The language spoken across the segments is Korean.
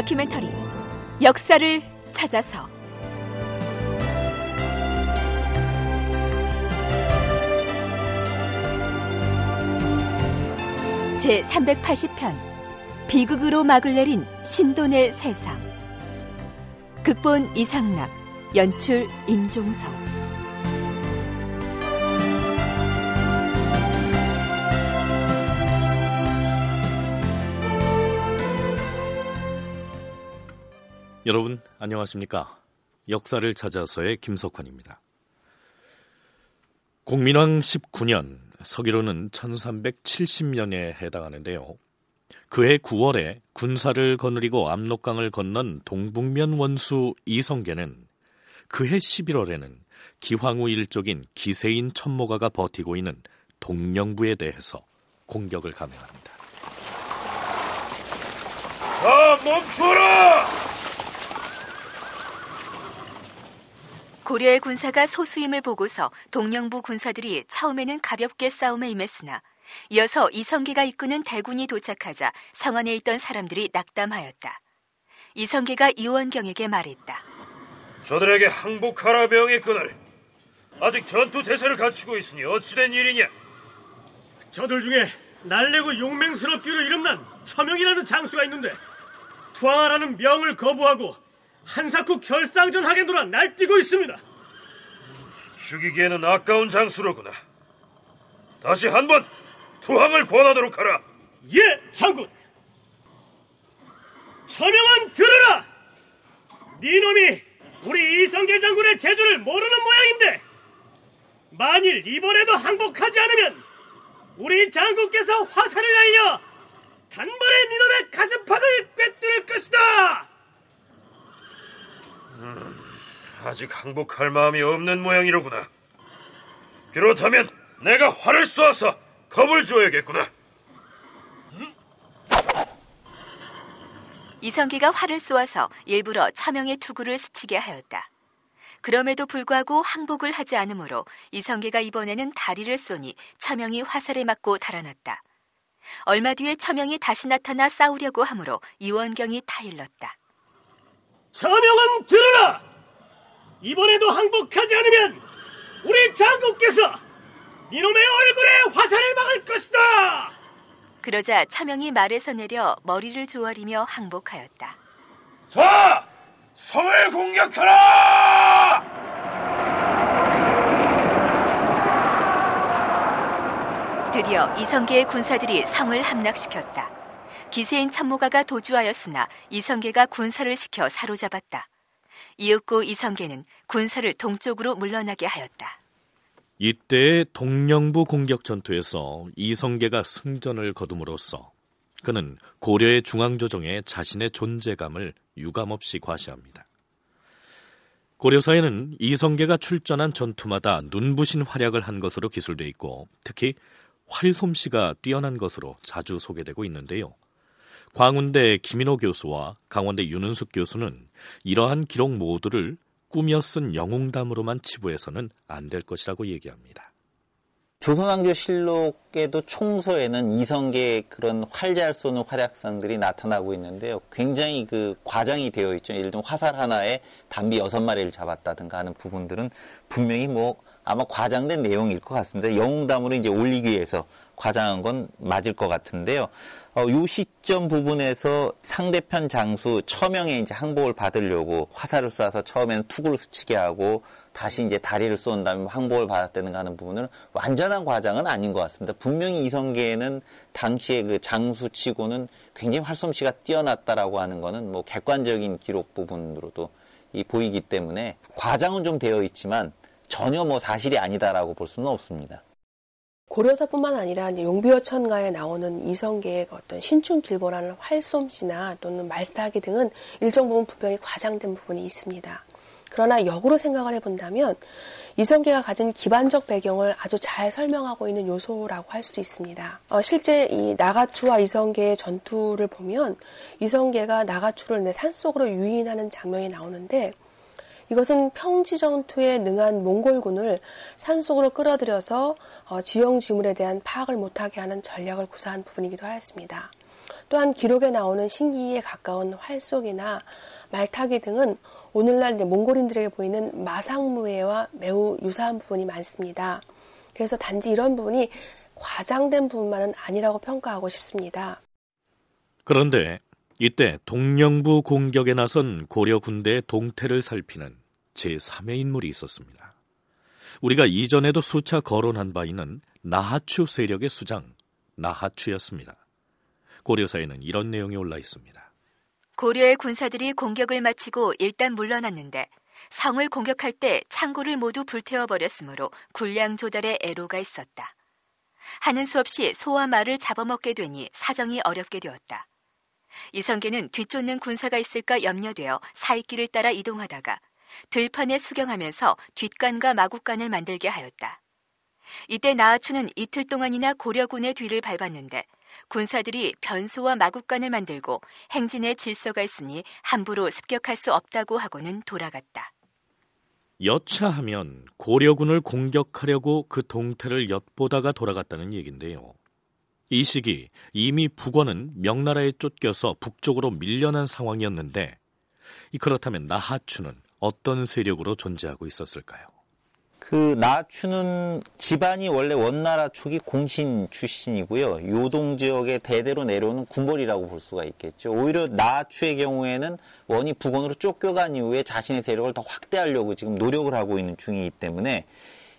다큐멘터리 역사를 찾아서 제 380편 비극으로 막을 내린 신돈의 세상 극본 이상락 연출 임종석 여러분 안녕하십니까? 역사를 찾아서의 김석환입니다. 공민왕 19년 서기로는 1370년에 해당하는데요. 그해 9월에 군사를 거느리고 압록강을 건넌 동북면 원수 이성계는 그해 11월에는 기황후 일족인 기세인 천모가가 버티고 있는 동령부에 대해서 공격을 감행합니다. 자, 멈추라 고려의 군사가 소수임을 보고서 동령부 군사들이 처음에는 가볍게 싸움에 임했으나 이어서 이성계가 이끄는 대군이 도착하자 성안에 있던 사람들이 낙담하였다. 이성계가 이원경에게 말했다. 저들에게 항복하라 명의권을 아직 전투 대세를 갖추고 있으니 어찌된 일이냐? 저들 중에 날래고 용맹스럽기로 이름난 처명이라는 장수가 있는데 투항하라는 명을 거부하고 한사쿠 결상전 하겐도라 날뛰고 있습니다. 죽이기에는 아까운 장수로구나. 다시 한 번 투항을 권하도록 하라. 예, 장군. 처명은 들으라. 네 놈이 우리 이성계 장군의 재주를 모르는 모양인데 만일 이번에도 항복하지 않으면 우리 장군께서 화살을 날려 단번에 니놈의 네 가슴팍을 꿰뚫을 것이다! 음, 아직 항복할 마음이 없는 모양이로구나. 그렇다면 내가 화를 쏘아서 겁을 줘야겠구나 이성기가 화를 쏘아서 일부러 처명의 투구를 스치게 하였다. 그럼에도 불구하고 항복을 하지 않으므로 이성계가 이번에는 다리를 쏘니 처명이 화살에 맞고 달아났다. 얼마 뒤에 처명이 다시 나타나 싸우려고 하므로 이원경이 타일렀다. 저명은 들으라! 이번에도 항복하지 않으면 우리 장군께서 니놈의 얼굴에 화살을 막을 것이다! 그러자 차명이 말에서 내려 머리를 조아리며 항복하였다. 자! 성을 공격하라! 드디어 이성계의 군사들이 성을 함락시켰다. 기세인 참모가가 도주하였으나 이성계가 군사를 시켜 사로잡았다. 이윽고 이성계는 군사를 동쪽으로 물러나게 하였다. 이때 동령부 공격 전투에서 이성계가 승전을 거둠으로써 그는 고려의 중앙조정에 자신의 존재감을 유감없이 과시합니다. 고려사에는 이성계가 출전한 전투마다 눈부신 활약을 한 것으로 기술돼 있고 특히 활솜씨가 뛰어난 것으로 자주 소개되고 있는데요. 광운대 김인호 교수와 강원대 윤은숙 교수는 이러한 기록 모두를 꾸며 쓴 영웅담으로만 치부해서는 안 될 것이라고 얘기합니다. 조선왕조 실록에도 총서에는 이성계 의 그런 활잘 쏘는 활약상들이 나타나고 있는데요. 굉장히 그 과장이 되어 있죠. 예를 들면 화살 하나에 단비 여섯 마리를 잡았다든가 하는 부분들은 분명히 뭐 아마 과장된 내용일 것 같습니다. 영웅담으로 이제 올리기 위해서 과장한 건 맞을 것 같은데요. 어, 요 시점 부분에서 상대편 장수 처명에 이제 항복을 받으려고 화살을 쏴서 처음에는 투구를 스치게 하고 다시 이제 다리를 쏜 다음에 항복을 받았다는 하는 부분은 완전한 과장은 아닌 것 같습니다. 분명히 이성계는 당시에 그 장수치고는 굉장히 활솜씨가 뛰어났다라고 하는 거는 뭐 객관적인 기록 부분으로도 이 보이기 때문에 과장은 좀 되어 있지만 전혀 뭐 사실이 아니다라고 볼 수는 없습니다. 고려사뿐만 아니라 용비어천가에 나오는 이성계의 그 어떤 신춘길보라는 활솜씨나 또는 말싸기 등은 일정 부분 분명히 과장된 부분이 있습니다. 그러나 역으로 생각을 해본다면 이성계가 가진 기반적 배경을 아주 잘 설명하고 있는 요소라고 할 수도 있습니다. 어, 실제 이 나가추와 이성계의 전투를 보면 이성계가 나가추를 내 산속으로 유인하는 장면이 나오는데 이것은 평지전투에 능한 몽골군을 산속으로 끌어들여서 어, 지형 지물에 대한 파악을 못하게 하는 전략을 구사한 부분이기도 하였습니다. 또한 기록에 나오는 신기에 가까운 활속이나 말타기 등은 오늘날 몽골인들에게 보이는 마상무예와 매우 유사한 부분이 많습니다. 그래서 단지 이런 부분이 과장된 부분만은 아니라고 평가하고 싶습니다. 그런데 이때 동령부 공격에 나선 고려 군대의 동태를 살피는 제3의 인물이 있었습니다. 우리가 이전에도 수차 거론한 바 있는 나하추 세력의 수장 나하추였습니다. 고려사에는 이런 내용이 올라 있습니다. 고려의 군사들이 공격을 마치고 일단 물러났는데 성을 공격할 때 창고를 모두 불태워 버렸으므로 군량 조달에 애로가 있었다. 하는 수 없이 소와 말을 잡아먹게 되니 사정이 어렵게 되었다. 이성계는 뒤쫓는 군사가 있을까 염려되어 사이길을 따라 이동하다가 들판에 수경하면서 뒷간과 마구간을 만들게 하였다. 이때 나하추는 이틀 동안이나 고려군의 뒤를 밟았는데 군사들이 변소와 마구간을 만들고 행진의 질서가 있으니 함부로 습격할 수 없다고 하고는 돌아갔다. 여차하면 고려군을 공격하려고 그 동태를 엿보다가 돌아갔다는 얘긴데요. 이 시기 이미 북원은 명나라에 쫓겨서 북쪽으로 밀려난 상황이었는데 그렇다면 나하추는 어떤 세력으로 존재하고 있었을까요? 그 나추는 집안이 원래 원나라 초기 공신 출신이고요. 요동 지역에 대대로 내려오는 군벌이라고 볼 수가 있겠죠. 오히려 나추의 경우에는 원이 북원으로 쫓겨간 이후에 자신의 세력을 더 확대하려고 지금 노력을 하고 있는 중이기 때문에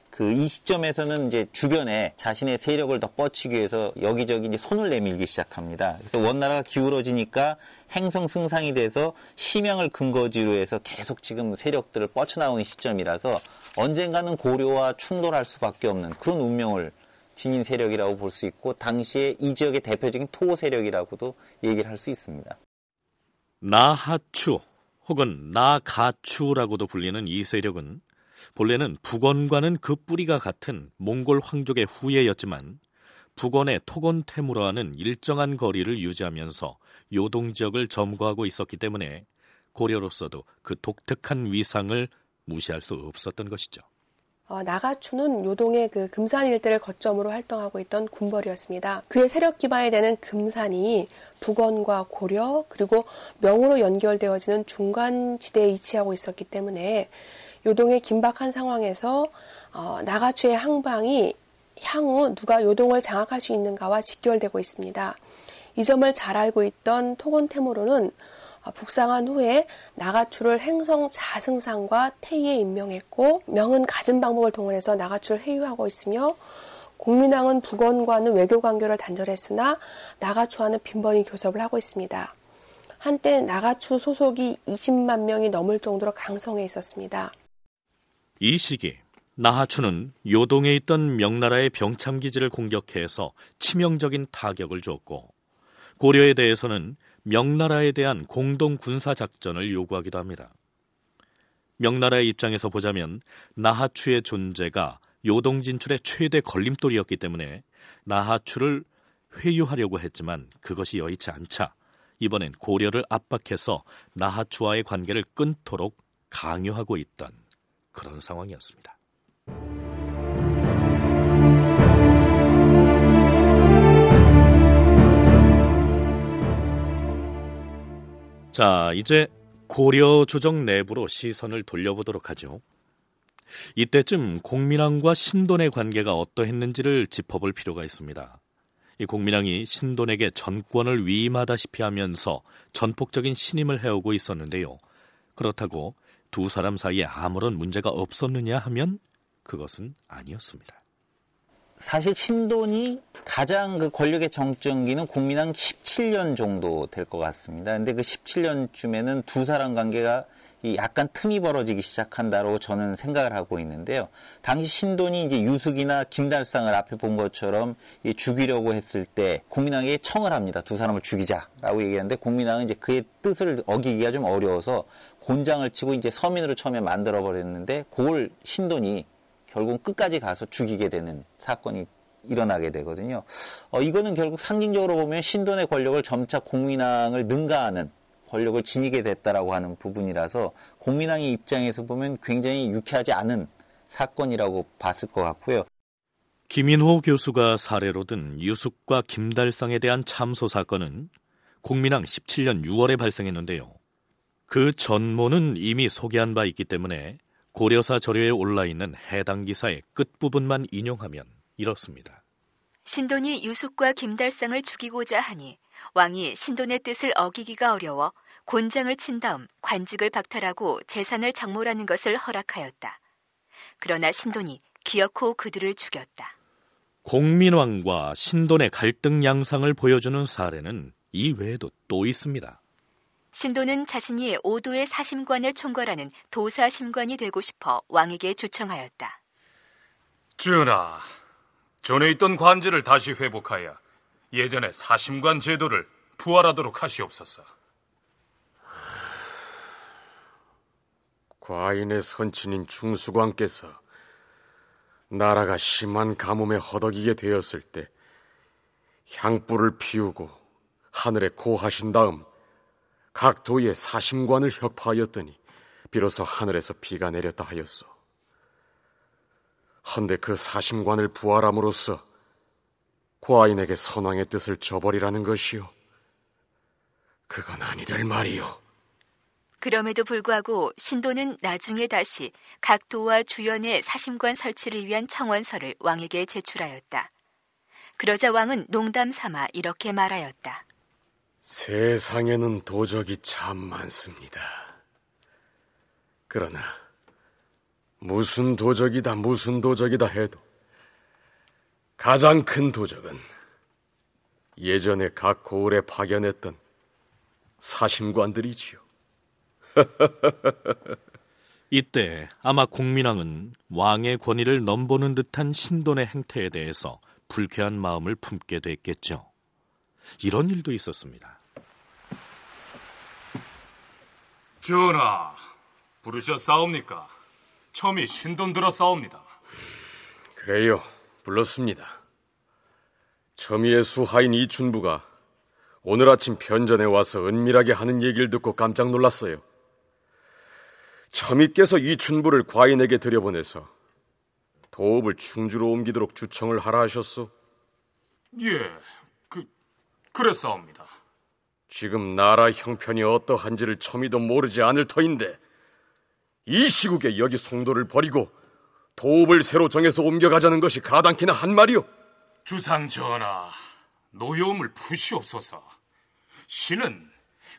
그 이 시점에서는 이제 주변에 자신의 세력을 더 뻗치기 위해서 여기저기 이제 손을 내밀기 시작합니다. 그래서 원나라가 기울어지니까 행성 승상이 돼서 심양을 근거지로 해서 계속 지금 세력들을 뻗쳐나오는 시점이라서 언젠가는 고려와 충돌할 수밖에 없는 그런 운명을 지닌 세력이라고 볼 수 있고 당시에 이 지역의 대표적인 토호 세력이라고도 얘기를 할 수 있습니다. 나하추 혹은 나가추라고도 불리는 이 세력은 본래는 북원과는 그 뿌리가 같은 몽골 황족의 후예였지만 북원의 토건테무라와는 일정한 거리를 유지하면서 요동 지역을 점거하고 있었기 때문에 고려로서도 그 독특한 위상을 무시할 수 없었던 것이죠. 어, 나가추는 요동의 그 금산 일대를 거점으로 활동하고 있던 군벌이었습니다. 그의 세력 기반이 되는 금산이 북원과 고려 그리고 명으로 연결되어지는 중간 지대에 위치하고 있었기 때문에 요동의 긴박한 상황에서 어, 나가추의 항방이 향후 누가 요동을 장악할 수 있는가와 직결되고 있습니다. 이 점을 잘 알고 있던 토곤테무르는 북상한 후에 나가추를 행성 자승상과 태희에 임명했고 명은 가진 방법을 동원해서 나가추를 회유하고 있으며 국민왕은 북원과는 외교 관계를 단절했으나 나가추와는 빈번히 교섭을 하고 있습니다. 한때 나가추 소속이 20만 명이 넘을 정도로 강성해 있었습니다. 이 시기 나하추는 요동에 있던 명나라의 병참 기지를 공격해서 치명적인 타격을 줬고 고려에 대해서는 명나라에 대한 공동 군사 작전을 요구하기도 합니다. 명나라의 입장에서 보자면 나하추의 존재가 요동 진출의 최대 걸림돌이었기 때문에 나하추를 회유하려고 했지만 그것이 여의치 않자 이번엔 고려를 압박해서 나하추와의 관계를 끊도록 강요하고 있던 그런 상황이었습니다. 자, 이제 고려 조정 내부로 시선을 돌려보도록 하죠. 이때쯤 공민왕과 신돈의 관계가 어떠했는지를 짚어볼 필요가 있습니다. 이 공민왕이 신돈에게 전권을 위임하다시피 하면서 전폭적인 신임을 해오고 있었는데요. 그렇다고 두 사람 사이에 아무런 문제가 없었느냐 하면 그것은 아니었습니다. 사실 신돈이 가장 그 권력의 정점기는 국민당 17년 정도 될 것 같습니다. 근데 그 17년쯤에는 두 사람 관계가 약간 틈이 벌어지기 시작한다고 라 저는 생각을 하고 있는데요. 당시 신돈이 이제 유숙이나 김달상을 앞에 본 것처럼 죽이려고 했을 때 국민당에 청을 합니다. 두 사람을 죽이자라고 얘기하는데 국민당은 이제 그의 뜻을 어기기가 좀 어려워서 곤장을 치고 이제 서민으로 처음에 만들어 버렸는데 그걸 신돈이 결국 끝까지 가서 죽이게 되는 사건이 일어나게 되거든요. 어, 이거는 결국 상징적으로 보면 신돈의 권력을 점차 공민왕을 능가하는 권력을 지니게 됐다라고 하는 부분이라서 공민왕의 입장에서 보면 굉장히 유쾌하지 않은 사건이라고 봤을 것 같고요. 김인호 교수가 사례로 든 유숙과 김달성에 대한 참소 사건은 공민왕 17년 6월에 발생했는데요. 그 전모는 이미 소개한 바 있기 때문에 고려사 저료에 올라 있는 해당 기사의 끝부분만 인용하면 이렇습니다. 신돈이 유숙과 김달상을 죽이고자 하니 왕이 신돈의 뜻을 어기기가 어려워 곤장을 친 다음 관직을 박탈하고 재산을 장몰하는 것을 허락하였다. 그러나 신돈이 기어코 그들을 죽였다. 공민왕과 신돈의 갈등 양상을 보여주는 사례는 이 외에도 또 있습니다. 신돈은 자신이 오도의 사심관을 총괄하는 도사심관이 되고 싶어 왕에게 주청하였다. 주라, 전에 있던 관제를 다시 회복하여 예전의 사심관 제도를 부활하도록 하시옵소서. 과인의 선친인 중수관께서 나라가 심한 가뭄에 허덕이게 되었을 때 향불을 피우고 하늘에 고하신 다음 각 도의 사심관을 혁파하였더니 비로소 하늘에서 비가 내렸다 하였소. 한데 그 사심관을 부활함으로써 과인에게 선왕의 뜻을 저버리라는 것이요. 그건 아니될 말이요. 그럼에도 불구하고 신도는 나중에 다시 각 도와 주연의 사심관 설치를 위한 청원서를 왕에게 제출하였다. 그러자 왕은 농담 삼아 이렇게 말하였다. 세상에는 도적이 참 많습니다. 그러나 무슨 도적이다, 무슨 도적이다 해도 가장 큰 도적은 예전에 각 고을에 파견했던 사심관들이지요. 이때 아마 공민왕은 왕의 권위를 넘보는 듯한 신돈의 행태에 대해서 불쾌한 마음을 품게 됐겠죠. 이런 일도 있었습니다. 전하, 부르셨사옵니까? 처음이 신돈 들어 싸웁니다. 그래요. 불렀습니다. 처미의 수하인 이춘부가 오늘 아침 편전에 와서 은밀하게 하는 얘기를 듣고 깜짝 놀랐어요. 처미께서 이춘부를 과인에게 들여보내서 도읍을 충주로 옮기도록 주청을 하라 하셨소. 예, 그 그랬사옵니다. 지금 나라 형편이 어떠한지를 처미도 모르지 않을 터인데 이 시국에 여기 송도를 버리고 도읍을 새로 정해서 옮겨가자는 것이 가당키나 한 말이오. 주상 전하, 노여움을 푸시옵소서. 신은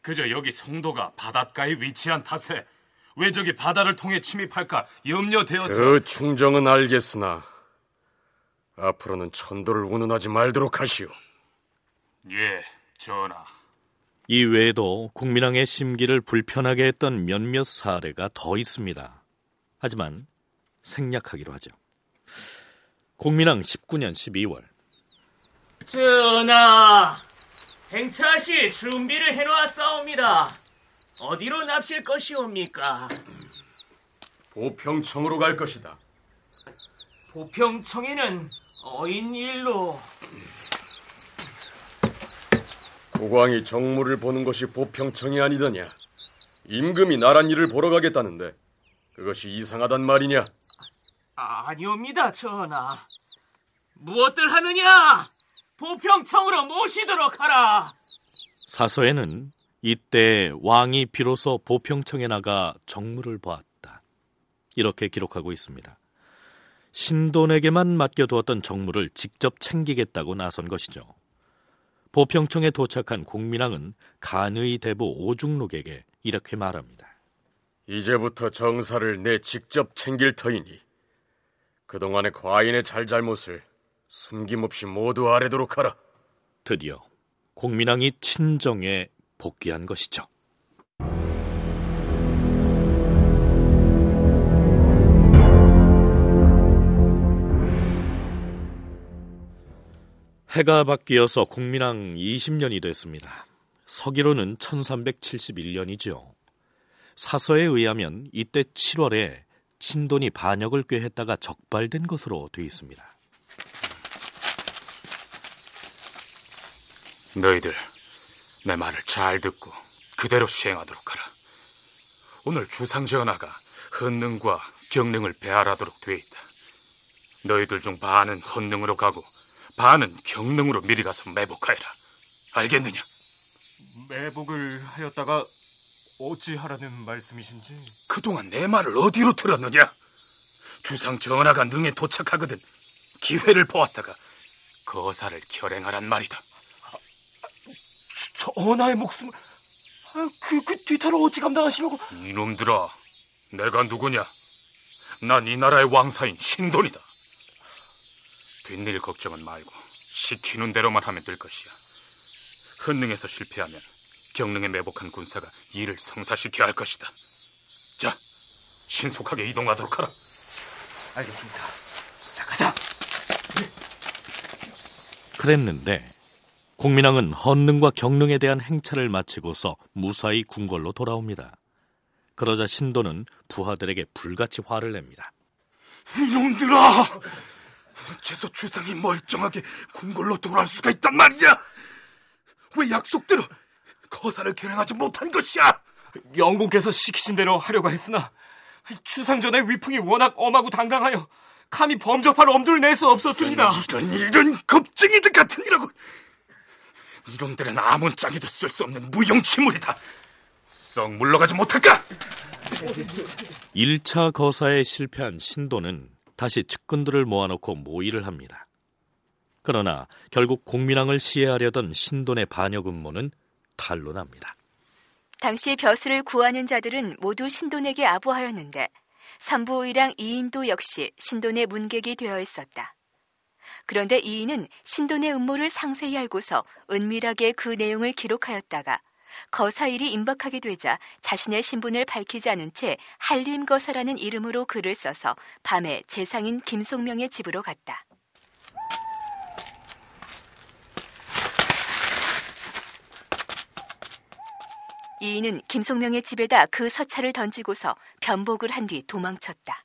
그저 여기 송도가 바닷가에 위치한 탓에 왜적이 바다를 통해 침입할까 염려되어서 그 충정은 알겠으나 앞으로는 천도를 운운하지 말도록 하시오. 예, 전하. 이 외에도 국민왕의 심기를 불편하게 했던 몇몇 사례가 더 있습니다. 하지만 생략하기로 하죠. 국민왕 19년 12월 전하, 행차시 준비를 해놓았사옵니다. 어디로 납실 것이옵니까? 보평청으로 갈 것이다. 보평청에는 어인 일로 국왕이 정무를 보는 것이 보평청이 아니더냐. 임금이 나란 일을 보러 가겠다는데 그것이 이상하단 말이냐? 아, 아니옵니다, 전하. 무엇들 하느냐? 보평청으로 모시도록 하라. 사서에는 이때 왕이 비로소 보평청에 나가 정무를 보았다. 이렇게 기록하고 있습니다. 신돈에게만 맡겨두었던 정무를 직접 챙기겠다고 나선 것이죠. 보평청에 도착한 공민왕은 간의 대부 오중록에게 이렇게 말합니다. 이제부터 정사를 내 직접 챙길 터이니 그동안의 과인의 잘잘못을 숨김없이 모두 아래도록 하라. 드디어 공민왕이 친정에 복귀한 것이죠. 해가 바뀌어서 공민왕 20년이 됐습니다. 서기로는 1371년이죠. 사서에 의하면 이때 7월에 친돈이 반역을 꾀했다가 적발된 것으로 되어 있습니다. 너희들 내 말을 잘 듣고 그대로 시행하도록 하라. 오늘 주상전하가 헌능과 경능을 배알하도록 되어 있다. 너희들 중 반은 헌능으로 가고 반은 경릉으로 미리 가서 매복하여라. 알겠느냐? 매복을 하였다가 어찌하라는 말씀이신지? 그동안 내 말을 어디로 들었느냐? 주상 전하가 능에 도착하거든 기회를 보았다가 거사를 결행하란 말이다. 전하의 아, 목숨을 아, 그, 그 뒤타로 어찌 감당하시려고? 이놈들아, 내가 누구냐? 난 이 나라의 왕사인 신돈이다. 뒷일 걱정은 말고 시키는 대로만 하면 될 것이야. 헌능에서 실패하면 경릉에 매복한 군사가 이를 성사시켜야 할 것이다. 자, 신속하게 이동하도록 하라. 알겠습니다. 자, 가자. 그랬는데 공민왕은 헌릉과 경릉에 대한 행차를 마치고서 무사히 궁궐로 돌아옵니다. 그러자 신도는 부하들에게 불같이 화를 냅니다. 이놈들아! 어째서 주상이 멀쩡하게 궁궐로 돌아올 수가 있단 말이냐? 왜 약속대로 거사를 결행하지 못한 것이야? 영국께서 시키신 대로 하려고 했으나 추상전의 위풍이 워낙 엄하고 당당하여 감히 범접할 엄두를 낼 수 없었습니다. 이런 이런 겁쟁이들 같은 이라고 이놈들은 아무짝에도쓸 수 없는 무용지물이다. 썩 물러가지 못할까? 1차 거사에 실패한 신도는 다시 측근들을 모아놓고 모의를 합니다. 그러나 결국 공민왕을 시해하려던 신돈의 반역 음모는 탄로납니다. 당시 벼슬을 구하는 자들은 모두 신돈에게 아부하였는데 삼부의랑 이인도 역시 신돈의 문객이 되어 있었다. 그런데 이인은 신돈의 음모를 상세히 알고서 은밀하게 그 내용을 기록하였다가 거사일이 임박하게 되자 자신의 신분을 밝히지 않은 채 한림거사라는 이름으로 글을 써서 밤에 재상인 김송명의 집으로 갔다. 이인은 김송명의 집에다 그 서찰을 던지고서 변복을 한 뒤 도망쳤다.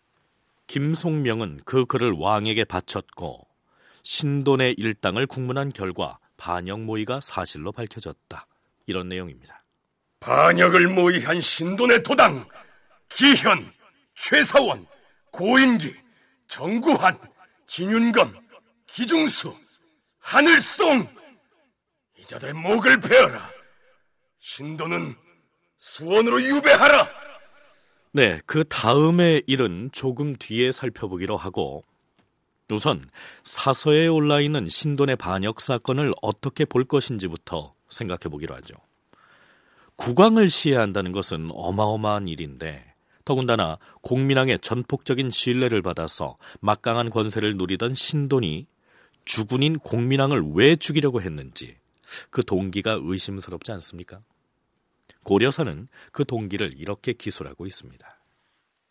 김송명은 그 글을 왕에게 바쳤고 신돈의 일당을 국문한 결과 반영 모의가 사실로 밝혀졌다. 이런 내용입니다. 반역을 모의한 신돈의 도당 기현, 최사원, 고인기, 정구한, 진윤검, 기중수, 하늘송 이자들의 목을 베어라. 신도는 수원으로 유배하라. 네, 그 다음의 일은 조금 뒤에 살펴보기로 하고 우선 사서에 올라 있는 신돈의 반역 사건을 어떻게 볼 것인지부터 생각해 보기로 하죠. 국왕을 시해한다는 것은 어마어마한 일인데 더군다나 공민왕의 전폭적인 신뢰를 받아서 막강한 권세를 누리던 신돈이 주군인 공민왕을 왜 죽이려고 했는지 그 동기가 의심스럽지 않습니까? 고려사는 그 동기를 이렇게 기술하고 있습니다.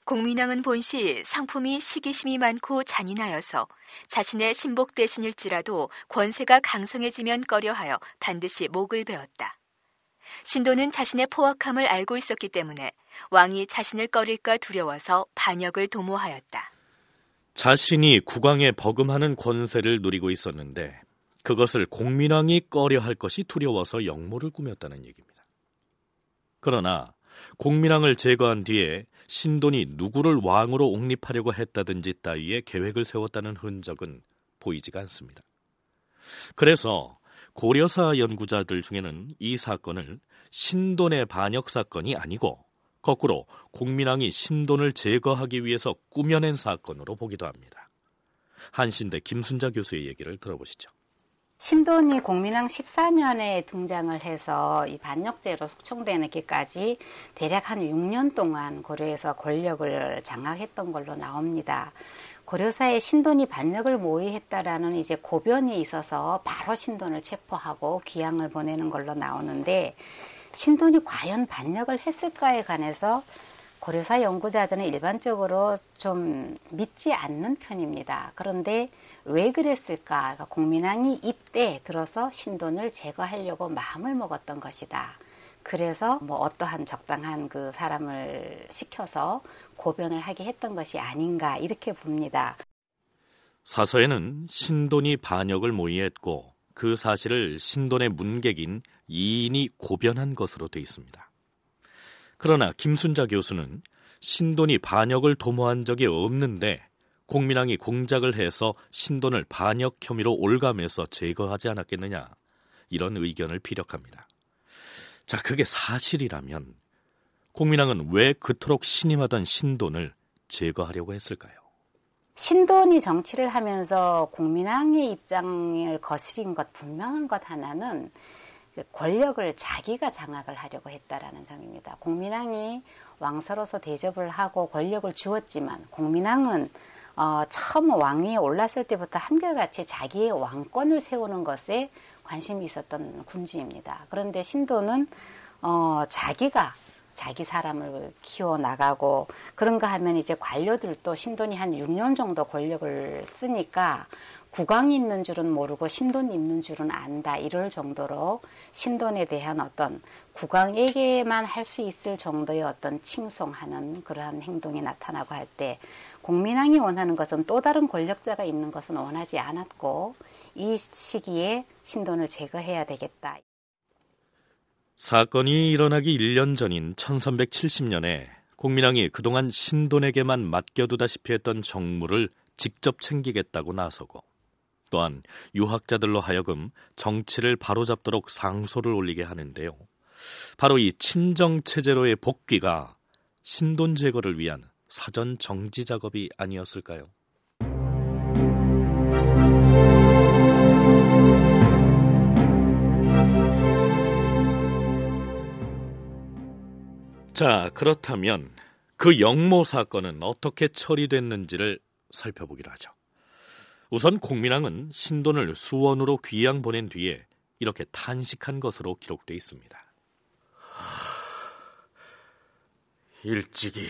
공민왕은 본시 상품이 시기심이 많고 잔인하여서 자신의 신복 대신일지라도 권세가 강성해지면 꺼려하여 반드시 목을 베었다. 신도는 자신의 포악함을 알고 있었기 때문에 왕이 자신을 꺼릴까 두려워서 반역을 도모하였다. 자신이 국왕의 버금하는 권세를 누리고 있었는데 그것을 공민왕이 꺼려할 것이 두려워서 역모를 꾸몄다는 얘기입니다. 그러나 공민왕을 제거한 뒤에 신돈이 누구를 왕으로 옹립하려고 했다든지 따위의 계획을 세웠다는 흔적은 보이지가 않습니다. 그래서 고려사 연구자들 중에는 이 사건을 신돈의 반역 사건이 아니고 거꾸로 공민왕이 신돈을 제거하기 위해서 꾸며낸 사건으로 보기도 합니다. 한신대 김순자 교수의 얘기를 들어보시죠. 신돈이 공민왕 14년에 등장을 해서 이 반역죄로 숙청되기까지 는 대략 한 6년 동안 고려에서 권력을 장악했던 걸로 나옵니다. 고려사에 신돈이 반역을 모의했다라는 이제 고변이 있어서 바로 신돈을 체포하고 귀향을 보내는 걸로 나오는데 신돈이 과연 반역을 했을까에 관해서 고려사 연구자들은 일반적으로 좀 믿지 않는 편입니다. 그런데 왜 그랬을까 그러니까 공민왕이 입대에 들어서 신돈을 제거하려고 마음을 먹었던 것이다. 그래서 뭐 어떠한 적당한 그 사람을 시켜서 고변을 하게 했던 것이 아닌가 이렇게 봅니다. 사서에는 신돈이 반역을 모의했고 그 사실을 신돈의 문객인 이인이 고변한 것으로 되어 있습니다. 그러나 김순자 교수는 신돈이 반역을 도모한 적이 없는데 공민왕이 공작을 해서 신돈을 반역 혐의로 올감해서 제거하지 않았겠느냐 이런 의견을 피력합니다. 자, 그게 사실이라면 공민왕은 왜 그토록 신임하던 신돈을 제거하려고 했을까요? 신돈이 정치를 하면서 공민왕의 입장을 거스린 것 분명한 것 하나는 그 권력을 자기가 장악을 하려고 했다라는 점입니다. 공민왕이 왕서로서 대접을 하고 권력을 주었지만 공민왕은 어, 처음 왕위에 올랐을 때부터 한결같이 자기의 왕권을 세우는 것에 관심이 있었던 군주입니다. 그런데 신도는 어, 자기가 자기 사람을 키워 나가고 그런가 하면 이제 관료들도 신돈이 한 6년 정도 권력을 쓰니까 국왕이 있는 줄은 모르고 신돈이 있는 줄은 안다 이럴 정도로 신돈에 대한 어떤 국왕에게만 할 수 있을 정도의 어떤 칭송하는 그러한 행동이 나타나고 할때 공민왕이 원하는 것은 또 다른 권력자가 있는 것은 원하지 않았고 이 시기에 신돈을 제거해야 되겠다. 사건이 일어나기 1년 전인 1370년에 공민왕이 그동안 신돈에게만 맡겨두다시피 했던 정무를 직접 챙기겠다고 나서고 또한 유학자들로 하여금 정치를 바로잡도록 상소를 올리게 하는데요. 바로 이 친정 체제로의 복귀가 신돈 제거를 위한 사전 정지 작업이 아니었을까요? 자, 그렇다면 그 영모 사건은 어떻게 처리됐는지를 살펴보기로 하죠. 우선 공민왕은 신돈을 수원으로 귀양 보낸 뒤에 이렇게 탄식한 것으로 기록돼 있습니다. 일찍이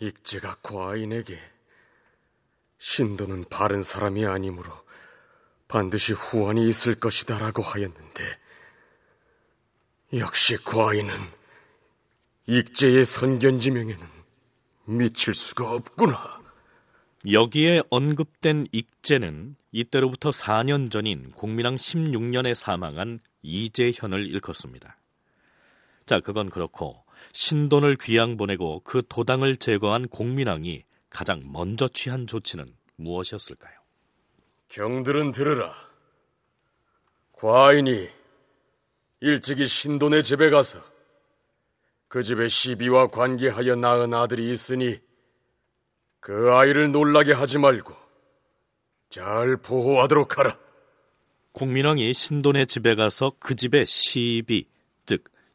익지가 과인에게 신도는 바른 사람이 아니므로 반드시 후환이 있을 것이다라고 하였는데 역시 과인은 익제의 선견지명에는 미칠 수가 없구나. 여기에 언급된 익제는 이때로부터 4년 전인 공민왕 16년에 사망한 이재현을 일컫습니다. 자, 그건 그렇고 신돈을 귀양 보내고 그 도당을 제거한 공민왕이 가장 먼저 취한 조치는 무엇이었을까요? 경들은 들으라. 과인이 일찍이 신돈의 집에 가서 그 집에 시비와 관계하여 낳은 아들이 있으니 그 아이를 놀라게 하지 말고 잘 보호하도록 하라. 공민왕이 신돈의 집에 가서 그 집에 시비,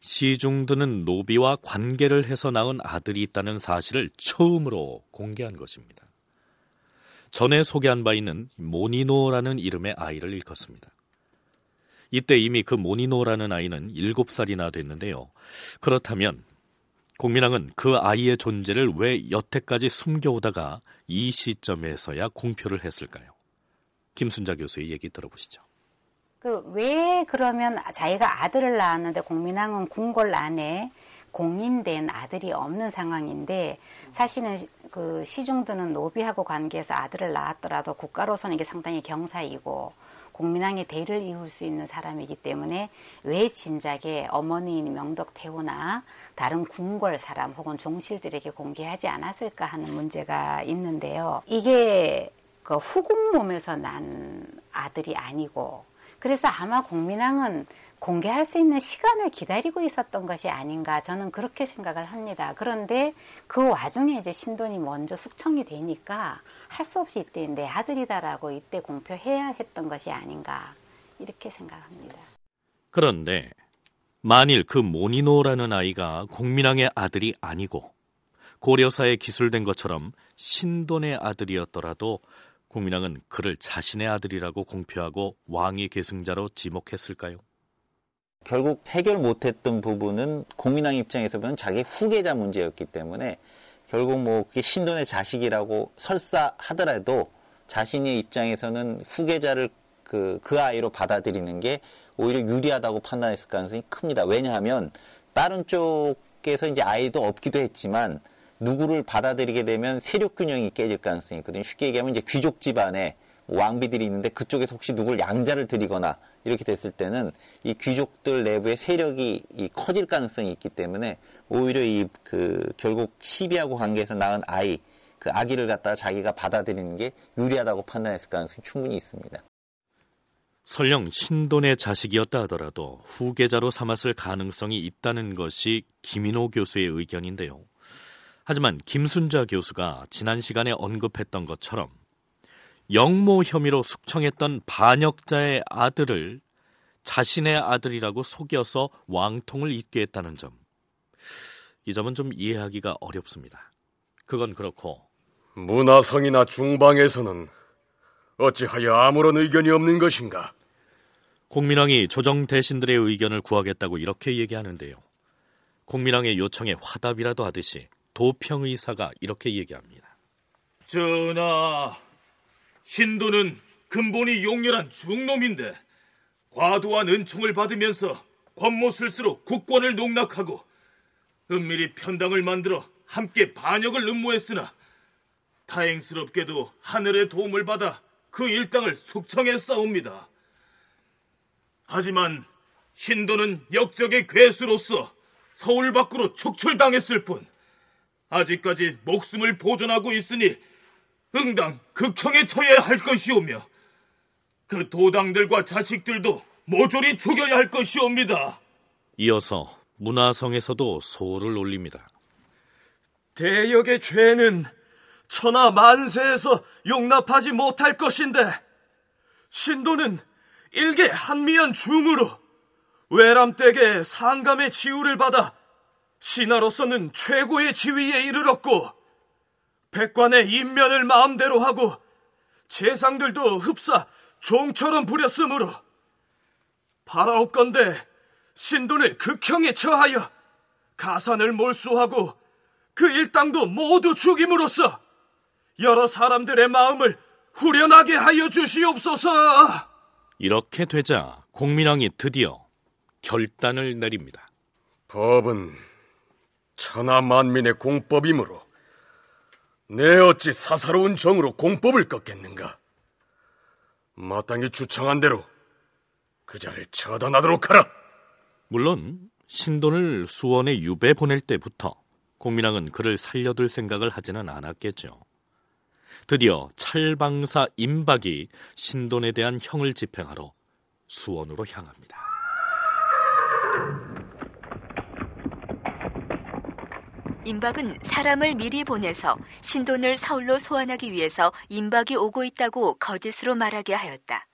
시중드는 노비와 관계를 해서 낳은 아들이 있다는 사실을 처음으로 공개한 것입니다. 전에 소개한 바 있는 모니노라는 이름의 아이를 일컫습니다. 이때 이미 그 모니노라는 아이는 7살이나 됐는데요. 그렇다면 공민왕은그 아이의 존재를 왜 여태까지 숨겨오다가 이 시점에서야 공표를 했을까요? 김순자 교수의 얘기 들어보시죠. 그왜 그러면 자기가 아들을 낳았는데 공민왕은 궁궐 안에 공인된 아들이 없는 상황인데 사실은 그 시중드는 노비하고 관계해서 아들을 낳았더라도 국가로서는 이게 상당히 경사이고 공민왕의 대를 이룰 수 있는 사람이기 때문에 왜 진작에 어머니인 명덕태우나 다른 궁궐 사람 혹은 종실들에게 공개하지 않았을까 하는 문제가 있는데요. 이게 그 후궁 몸에서 난 아들이 아니고 그래서 아마 공민왕은 공개할 수 있는 시간을 기다리고 있었던 것이 아닌가 저는 그렇게 생각을 합니다. 그런데 그 와중에 이제 신돈이 먼저 숙청이 되니까 할 수 없이 이때 내 아들이다라고 이때 공표해야 했던 것이 아닌가 이렇게 생각합니다. 그런데 만일 그 모니노라는 아이가 공민왕의 아들이 아니고 고려사에 기술된 것처럼 신돈의 아들이었더라도 공민왕은 그를 자신의 아들이라고 공표하고 왕위 계승자로 지목했을까요? 결국 해결 못했던 부분은 공민왕 입장에서 보면 자기 후계자 문제였기 때문에 결국 뭐 신돈의 자식이라고 설사 하더라도 자신의 입장에서는 후계자를 그, 그 아이로 받아들이는 게 오히려 유리하다고 판단했을 가능성이 큽니다. 왜냐하면 다른 쪽에서 이제 아이도 없기도 했지만 누구를 받아들이게 되면 세력 균형이 깨질 가능성이 있거든요. 쉽게 얘기하면 이제 귀족 집안에 왕비들이 있는데 그쪽에서 혹시 누굴 양자를 들이거나 이렇게 됐을 때는 이 귀족들 내부의 세력이 커질 가능성이 있기 때문에 오히려 이 그 결국 시비하고 관계에서 낳은 아이 그 아기를 갖다가 자기가 받아들이는 게 유리하다고 판단했을 가능성이 충분히 있습니다. 설령 신돈의 자식이었다 하더라도 후계자로 삼았을 가능성이 있다는 것이 김인호 교수의 의견인데요. 하지만 김순자 교수가 지난 시간에 언급했던 것처럼 영모 혐의로 숙청했던 반역자의 아들을 자신의 아들이라고 속여서 왕통을 잇게 했다는 점. 이 점은 좀 이해하기가 어렵습니다. 그건 그렇고 문화성이나 중방에서는 어찌하여 아무런 의견이 없는 것인가? 공민왕이 조정 대신들의 의견을 구하겠다고 이렇게 얘기하는데요. 공민왕의 요청에 화답이라도 하듯이 도평의사가 이렇게 얘기합니다. 전하, 신도는 근본이 용렬한 중놈인데 과도한 은총을 받으면서 권모술수로 국권을 농락하고 은밀히 편당을 만들어 함께 반역을 음모했으나 다행스럽게도 하늘의 도움을 받아 그 일당을 숙청에 싸웁니다. 하지만 신도는 역적의 괴수로서 서울 밖으로 축출당했을 뿐 아직까지 목숨을 보존하고 있으니 응당 극형에 처해야 할 것이오며 그 도당들과 자식들도 모조리 죽여야 할 것이옵니다. 이어서 문화성에서도 소를 올립니다. 대역의 죄는 천하 만세에서 용납하지 못할 것인데 신도는 일개 한미연 중으로 외람댁의 상감의 지우를 받아 신하로서는 최고의 지위에 이르렀고 백관의 인면을 마음대로 하고 재상들도 흡사 종처럼 부렸으므로 바라옵건대 신돈을 극형에 처하여 가산을 몰수하고 그 일당도 모두 죽임으로써 여러 사람들의 마음을 후련하게 하여 주시옵소서. 이렇게 되자 공민왕이 드디어 결단을 내립니다. 법은 천하 만민의 공법이므로 내 어찌 사사로운 정으로 공법을 꺾겠는가? 마땅히 주청한 대로 그자를 처단하도록 하라. 물론 신돈을 수원에 유배 보낼 때부터 공민왕은 그를 살려둘 생각을 하지는 않았겠죠. 드디어 찰방사 임박이 신돈에 대한 형을 집행하러 수원으로 향합니다. 임박은 사람을 미리 보내서 신돈을 서울로 소환하기 위해서 임박이 오고 있다고 거짓으로 말하게 하였다.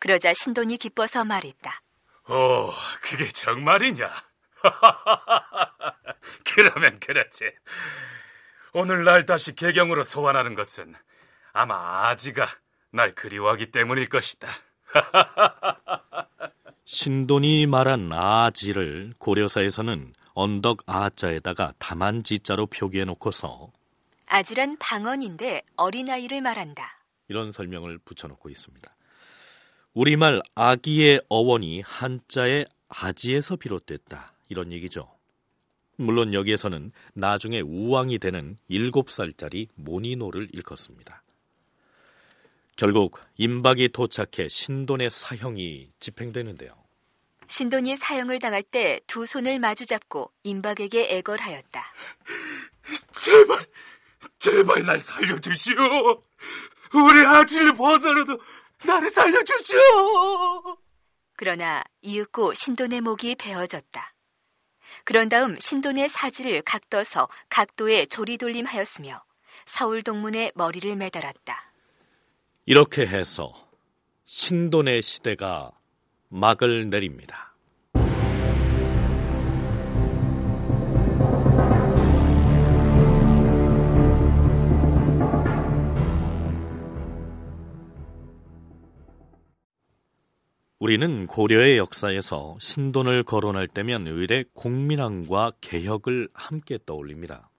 그러자 신돈이 기뻐서 말했다. 오, 어, 그게 정말이냐? 그러면 그렇지. 오늘 날 다시 개경으로 소환하는 것은 아마 아지가 날 그리워하기 때문일 것이다. 신돈이 말한 아지를 고려사에서는 언덕 아자에다가 다만지자로 표기해 놓고서 아지란 방언인데 어린아이를 말한다. 이런 설명을 붙여놓고 있습니다. 우리말 아기의 어원이 한자의 아지에서 비롯됐다. 이런 얘기죠. 물론 여기에서는 나중에 우왕이 되는 7살짜리 모니노를 일컫습니다. 결국 임박이 도착해 신돈의 사형이 집행되는데요. 신돈이 사형을 당할 때 두 손을 마주 잡고 임박에게 애걸하였다. 제발, 제발 날 살려주시오. 우리 아지를 벗어라도 나를 살려주시오. 그러나 이윽고 신돈의 목이 베어졌다. 그런 다음 신돈의 사지를 각떠서 각도에 조리돌림하였으며 서울 동문의 머리를 매달았다. 이렇게 해서 신돈의 시대가 막을 내립니다. 우리는 고려의 역사에서 신돈을 거론할 때면 의례 공민왕과 개혁을 함께 떠올립니다.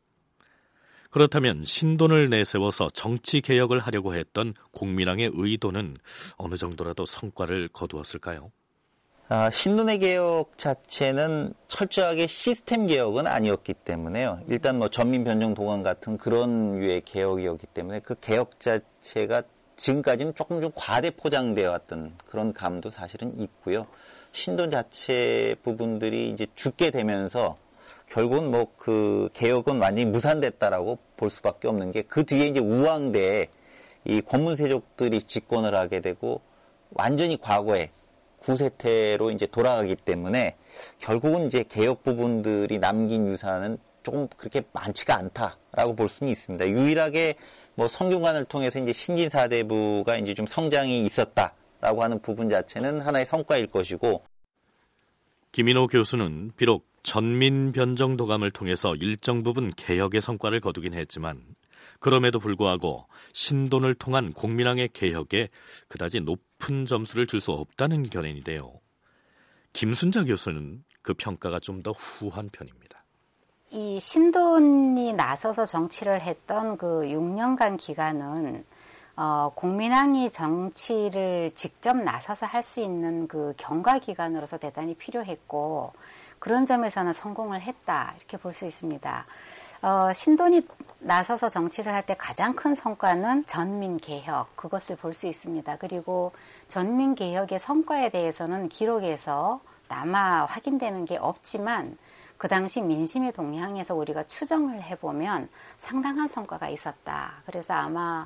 그렇다면 신돈을 내세워서 정치 개혁을 하려고 했던 공민왕의 의도는 어느 정도라도 성과를 거두었을까요? 아, 신문의 개혁 자체는 철저하게 시스템 개혁은 아니었기 때문에요. 일단 뭐 전민 변정 동원 같은 그런 류의 개혁이었기 때문에 그 개혁 자체가 지금까지는 조금 좀 과대 포장되어 왔던 그런 감도 사실은 있고요. 신돈 자체 부분들이 이제 죽게 되면서 결국은 뭐 그 개혁은 완전히 무산됐다라고 볼 수밖에 없는 게 그 뒤에 이제 우왕대에 이 권문세족들이 집권을 하게 되고 완전히 과거에 구세태로 이제 돌아가기 때문에 결국은 이제 개혁 부분들이 남긴 유산은 조금 그렇게 많지가 않다라고 볼 수는 있습니다. 유일하게 뭐 성균관을 통해서 이제 신진사대부가 이제 좀 성장이 있었다라고 하는 부분 자체는 하나의 성과일 것이고 김인호 교수는 비록 전민 변정 도감을 통해서 일정 부분 개혁의 성과를 거두긴 했지만 그럼에도 불구하고 신돈을 통한 공민왕의 개혁에 그다지 높은 점수를 줄 수 없다는 견해인데요. 김순자 교수는 그 평가가 좀 더 후한 편입니다. 이 신돈이 나서서 정치를 했던 그 6년간 기간은 어, 공민왕이 정치를 직접 나서서 할 수 있는 그 경과 기간으로서 대단히 필요했고 그런 점에서는 성공을 했다 이렇게 볼 수 있습니다. 어, 신돈이 나서서 정치를 할 때 가장 큰 성과는 전민 개혁 그것을 볼 수 있습니다. 그리고 전민 개혁의 성과에 대해서는 기록에서 남아 확인되는 게 없지만 그 당시 민심의 동향에서 우리가 추정을 해보면 상당한 성과가 있었다. 그래서 아마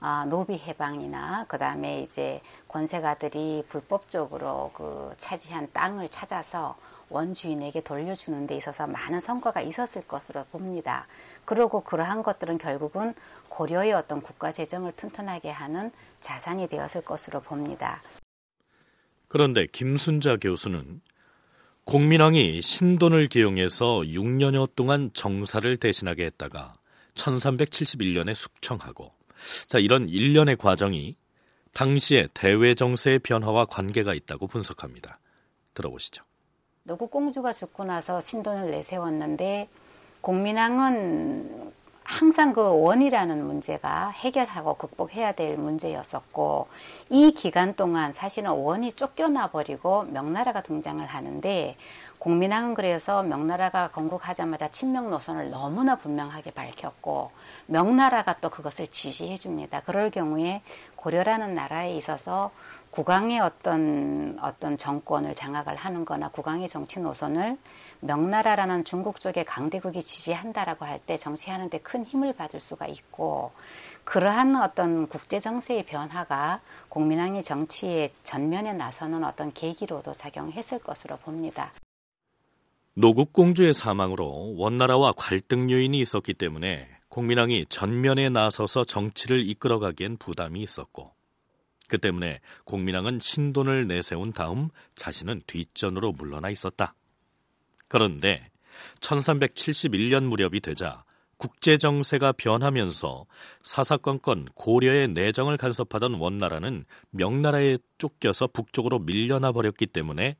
아, 노비 해방이나 그 다음에 이제 권세가들이 불법적으로 그 차지한 땅을 찾아서 원주인에게 돌려주는 데 있어서 많은 성과가 있었을 것으로 봅니다. 그러고 그러한 것들은 결국은 고려의 어떤 국가 재정을 튼튼하게 하는 자산이 되었을 것으로 봅니다. 그런데 김순자 교수는 공민왕이 신돈을 기용해서 6년여 동안 정사를 대신하게 했다가 1371년에 숙청하고 자 이런 일련의 과정이 당시의 대외 정세의 변화와 관계가 있다고 분석합니다. 들어보시죠. 노국 공주가 죽고 나서 신돈을 내세웠는데 공민왕은 항상 그 원이라는 문제가 해결하고 극복해야 될 문제였었고 이 기간 동안 사실은 원이 쫓겨나 버리고 명나라가 등장을 하는데 공민왕은 그래서 명나라가 건국하자마자 친명 노선을 너무나 분명하게 밝혔고 명나라가 또 그것을 지지해 줍니다. 그럴 경우에 고려라는 나라에 있어서 국왕의 어떤 어떤 정권을 장악을 하는거나 국왕의 정치 노선을 명나라라는 중국 쪽의 강대국이 지지한다라고 할 때 정치하는데 큰 힘을 받을 수가 있고 그러한 어떤 국제 정세의 변화가 공민왕의 정치의 전면에 나서는 어떤 계기로도 작용했을 것으로 봅니다. 노국 공주의 사망으로 원나라와 갈등 요인이 있었기 때문에 공민왕이 전면에 나서서 정치를 이끌어가기엔 부담이 있었고 그 때문에 공민왕은 신돈을 내세운 다음 자신은 뒷전으로 물러나 있었다. 그런데 1371년 무렵이 되자 국제 정세가 변하면서 사사건건 고려의 내정을 간섭하던 원나라는 명나라에 쫓겨서 북쪽으로 밀려나 버렸기 때문에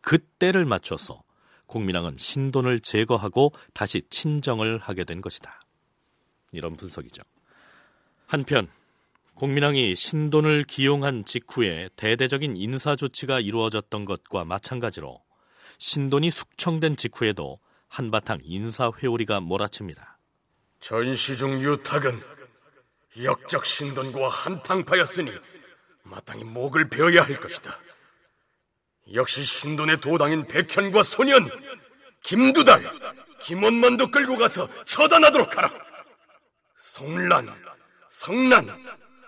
그때를 맞춰서 공민왕은 신돈을 제거하고 다시 친정을 하게 된 것이다. 이런 분석이죠. 한편 공민왕이 신돈을 기용한 직후에 대대적인 인사 조치가 이루어졌던 것과 마찬가지로 신돈이 숙청된 직후에도 한바탕 인사 회오리가 몰아칩니다. 전시중 유탁은 역적 신돈과 한탕파였으니 마땅히 목을 베어야 할 것이다. 역시 신돈의 도당인 백현과 소년, 김두달, 김원만도 끌고 가서 처단하도록 하라. 송란, 성난,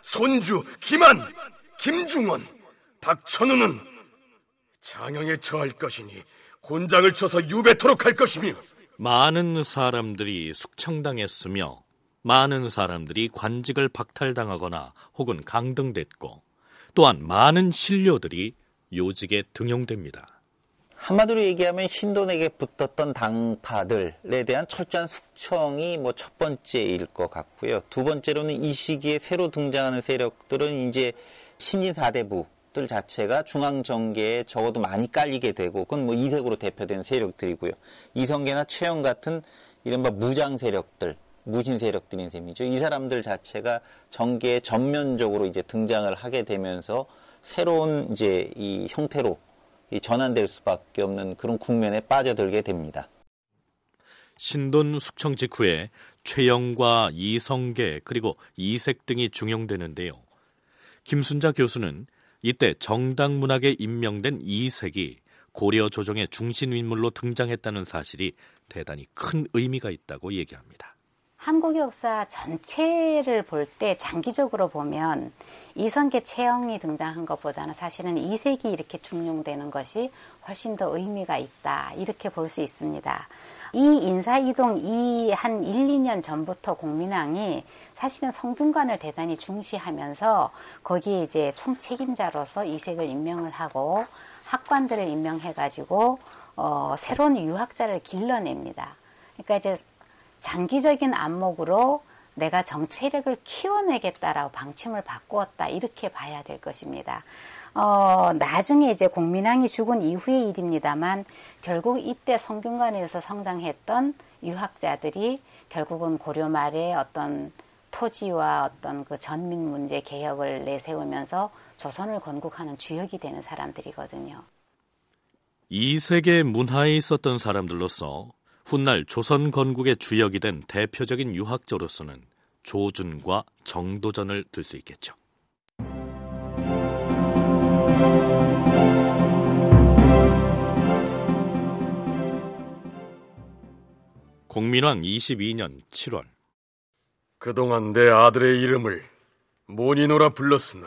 손주, 김한, 김중원, 박천우는 장영에 처할 것이니 곤장을 쳐서 유배토록 할 것이며 많은 사람들이 숙청당했으며 많은 사람들이 관직을 박탈당하거나 혹은 강등됐고 또한 많은 신료들이 요직에 등용됩니다. 한마디로 얘기하면 신돈에게 붙었던 당파들에 대한 철저한 숙청이 뭐 첫 번째일 것 같고요. 두 번째로는 이 시기에 새로 등장하는 세력들은 이제 신인사대부들 자체가 중앙정계에 적어도 많이 깔리게 되고 그건 뭐 이색으로 대표된 세력들이고요. 이성계나 최영 같은 이른바 무장 세력들, 무신 세력들인 셈이죠. 이 사람들 자체가 정계에 전면적으로 이제 등장을 하게 되면서 새로운 이제 이 형태로 전환될 수밖에 없는 그런 국면에 빠져들게 됩니다. 신돈 숙청 직후에 최영과 이성계 그리고 이색 등이 중용되는데요. 김순자 교수는 이때 정당 문학에 임명된 이색이 고려 조정의 중심 인물로 등장했다는 사실이 대단히 큰 의미가 있다고 얘기합니다. 한국 역사 전체를 볼 때 장기적으로 보면 이성계 최영이 등장한 것보다는 사실은 이색이 이렇게 중용되는 것이 훨씬 더 의미가 있다. 이렇게 볼 수 있습니다. 이 인사이동 이 한 1, 2년 전부터 공민왕이 사실은 성균관을 대단히 중시하면서 거기에 이제 총책임자로서 이색을 임명을 하고 학관들을 임명해가지고 어, 새로운 유학자를 길러냅니다. 그러니까 이제 장기적인 안목으로 내가 정체력을 키워내겠다라고 방침을 바꾸었다 이렇게 봐야 될 것입니다. 어, 나중에 이제 공민왕이 죽은 이후의 일입니다만 결국 이때 성균관에서 성장했던 유학자들이 결국은 고려 말에 어떤 토지와 어떤 그 전민 문제 개혁을 내세우면서 조선을 건국하는 주역이 되는 사람들이거든요. 이 세계 문화에 있었던 사람들로서 훗날 조선 건국의 주역이 된 대표적인 유학자로서는 조준과 정도전을 들 수 있겠죠. 공민왕 22년 7월 그동안 내 아들의 이름을 모니노라 불렀으나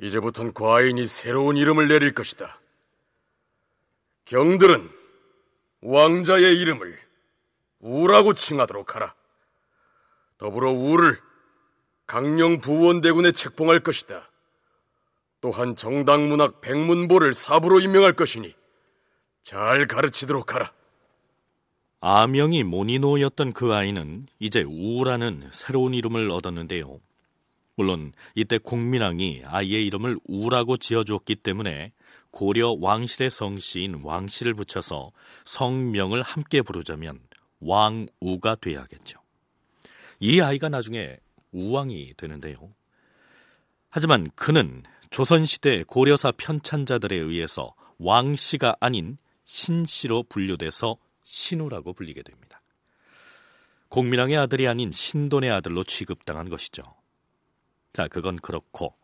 이제부턴 과인이 새로운 이름을 내릴 것이다. 경들은 왕자의 이름을 우라고 칭하도록 하라. 더불어 우를 강령 부원대군에 책봉할 것이다. 또한 정당문학 백문보를 사부로 임명할 것이니 잘 가르치도록 하라. 아명이 모니노였던 그 아이는 이제 우라는 새로운 이름을 얻었는데요. 물론 이때 공민왕이 아이의 이름을 우라고 지어주었기 때문에 고려 왕실의 성씨인 왕씨를 붙여서 성명을 함께 부르자면 왕우가 돼야겠죠. 이 아이가 나중에 우왕이 되는데요. 하지만 그는 조선시대 고려사 편찬자들에 의해서 왕씨가 아닌 신씨로 분류돼서 신우라고 불리게 됩니다. 공민왕의 아들이 아닌 신돈의 아들로 취급당한 것이죠. 자, 그건 그렇고